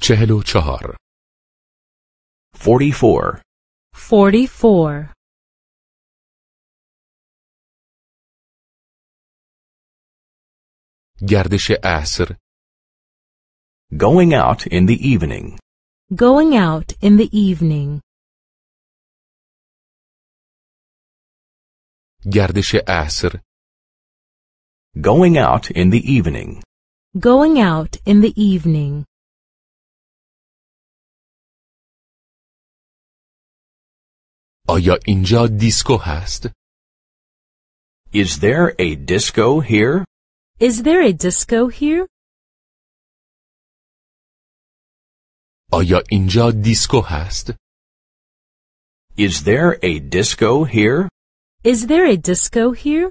چهل و چهار 44 44 گردش عصر Going out in the evening. Going out in the evening. گردش عصر Going out in the evening. Going out in the evening. آیا اینجا دیسکو هست؟ Is there a disco here? Is there a disco here? آیا اینجا دیسکو هست؟ Is there a disco here? Is there a disco here?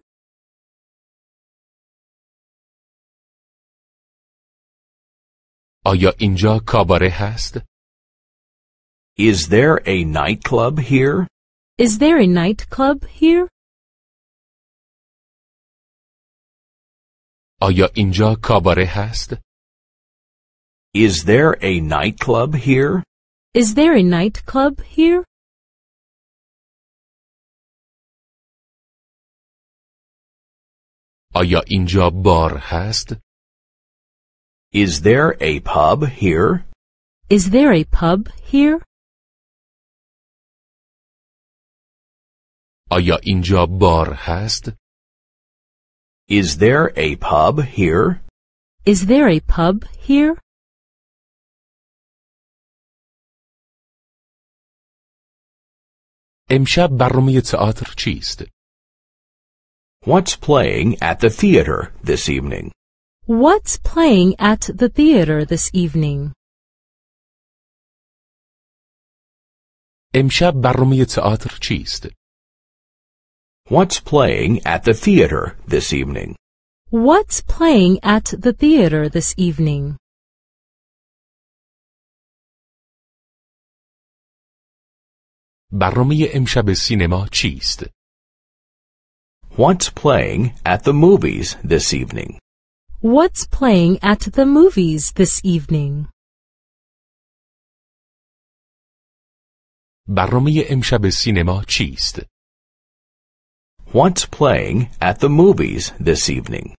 آیا اینجا کاباره هست؟ Is there a nightclub here? Is there a nightclub here? آیا اینجا کاباره هست؟ Is there a nightclub here? Is there a nightclub here? آیا اینجا بار هست؟ Is there a pub here? Is there a pub here? آیا اینجا بار هست؟ Is there a pub here? Is there a pub here? امشب برنامه تئاتر چیست؟ What's playing at the theater this evening? What's playing at the theater this evening? امشب برنامه تئاتر چیست؟ What's playing at the theater this evening? What's playing at the theater this evening? برنامه امشب سینما چیست؟ What's playing at the movies this evening? What's playing at the movies this evening? برنامه امشب سینما چیست؟ What's playing at the movies this evening?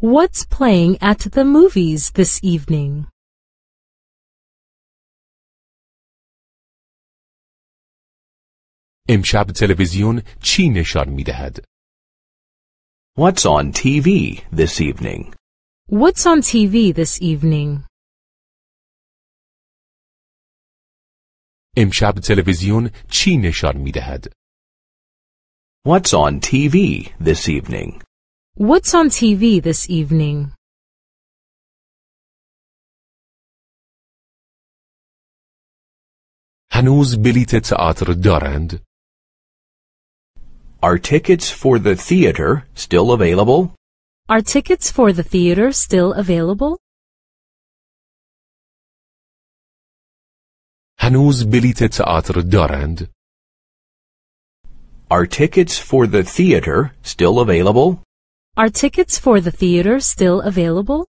What's playing at the movies this evening? امشب تلویزیون چی نشان میدهد? What's on TV this evening? What's on TV this evening? امشب تلویزیون چی نشان میدهد? What's on TV this evening? What's on TV this evening? هنوز بلیت تئاتر دارند؟ Are tickets for the theater still available? Are tickets for the theater still available? هنوز بلیت تئاتر دارند؟ are tickets for the theater still available? Are tickets for the theater still available?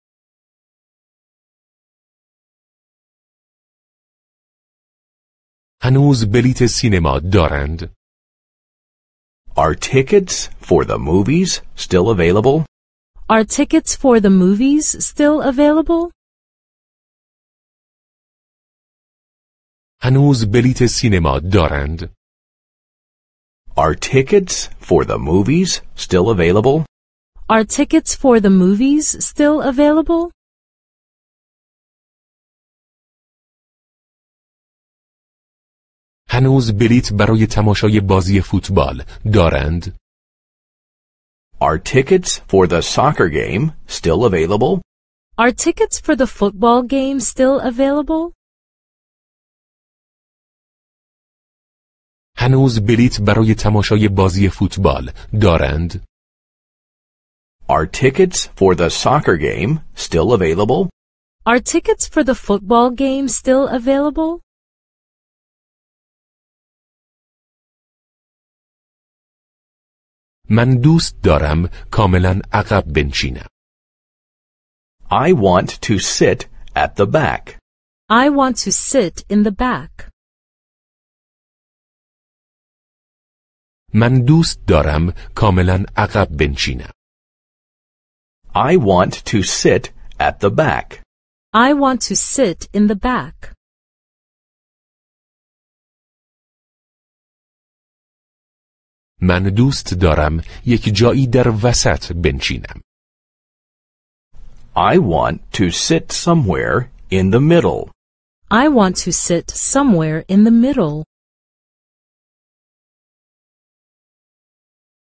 هنوز بلیت سینما دارند. Are tickets for the movies still available? Are tickets for the movies still available? هنوز بلیت سینما دارند. Are tickets for the movies still available? Are tickets for the movies still available? هنوز بلیت برای تماشای بازی فوتبال دارند؟ Are tickets for the soccer game still available? Are tickets for the football game still available? هنوز بلیت برای تماشای بازی فوتبال دارند؟ Are tickets for the soccer game still available? Are tickets for the football game still available? من دوست دارم کاملا عقب بنشینم. I want to sit at the back. I want to sit in the back. من دوست دارم کاملا عقب بنشینم. I want to sit at the back. I want to sit in the back. من دوست دارم یک جایی در وسط بنشینم. I want to sit somewhere in the middle. I want to sit somewhere in the middle.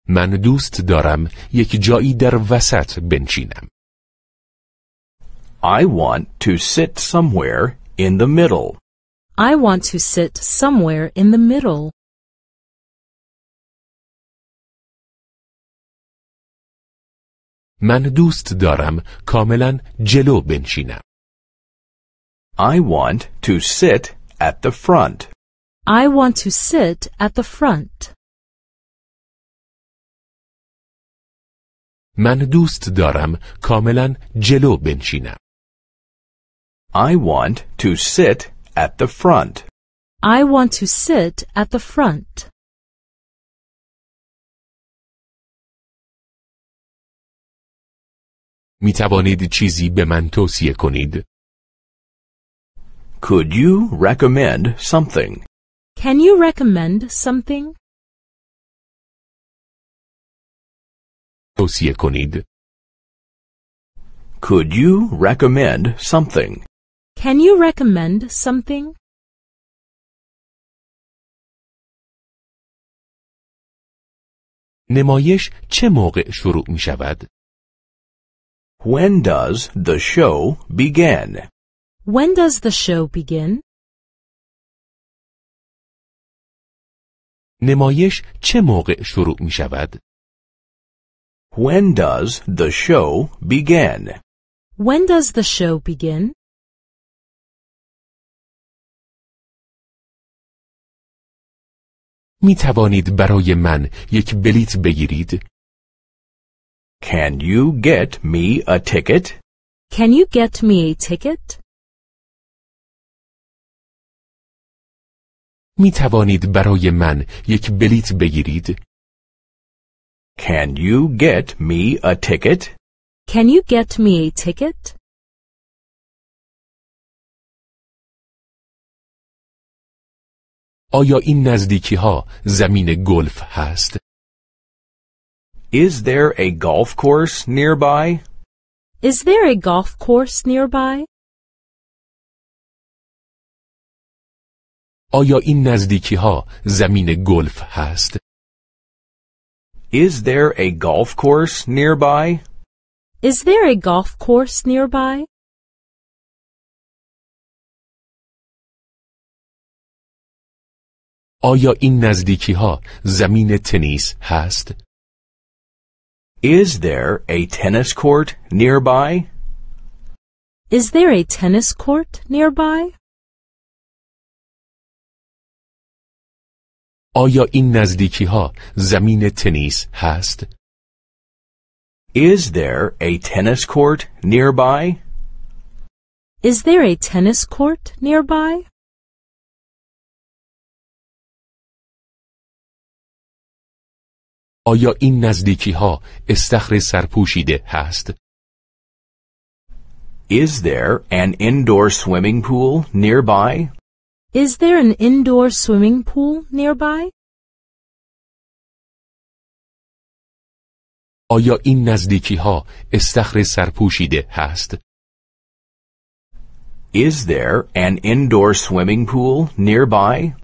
من دوست دارم یک جایی در وسط بنشینم. I want to sit somewhere in the middle. I want to sit somewhere in the middle. من دوست دارم کاملا جلو بنشینم. I want to sit at the front. I want to sit at the front. من دوست دارم کاملا جلو بنشینم. I want to sit at the front. I want to sit at the front. می توانید چیزی به من توصیه کنید؟ Could you recommend something? Can you recommend something? توصیه کنید Could you recommend something? Can you recommend something? نمایش چه موقع شروع می شود؟ When does the show begin? When does the show begin? نمایش چه موقع شروع می شود؟ When does the show begin? When does the show begin? می توانید برای من یک بلیت بگیرید؟ Can you get me a ticket? Can you get me a ticket? می توانید برای من یک بلیت بگیرید؟ can you get me a ticket? Can you get me a ticket? آیا این نزدیکی ها زمین گلف هست؟ Is there a golf course nearby? Is there a golf course nearby? آیا این نزدیکی ها زمین گلف هست؟ is there a golf course nearby? Is there a golf course nearby? آیا این نزدیکی ها زمین تنیس هست؟ Is there a tennis court nearby? Is there a tennis court nearby? آیا این نزدیکی ها زمین تنیس هست؟ Is there a tennis court nearby? Is there a tennis court nearby? آیا این نزدیکی ها استخر سرپوشیده هست؟ Is there an indoor swimming pool nearby? Is there an indoor swimming pool nearby? آیا این نزدیکی ها استخر سرپوشیده هست؟ Is there an indoor swimming pool nearby?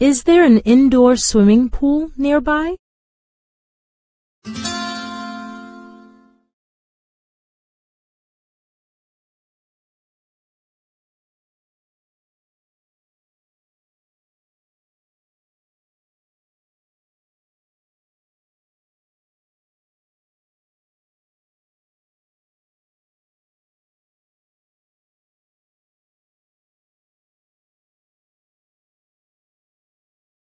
Is there an indoor swimming pool nearby?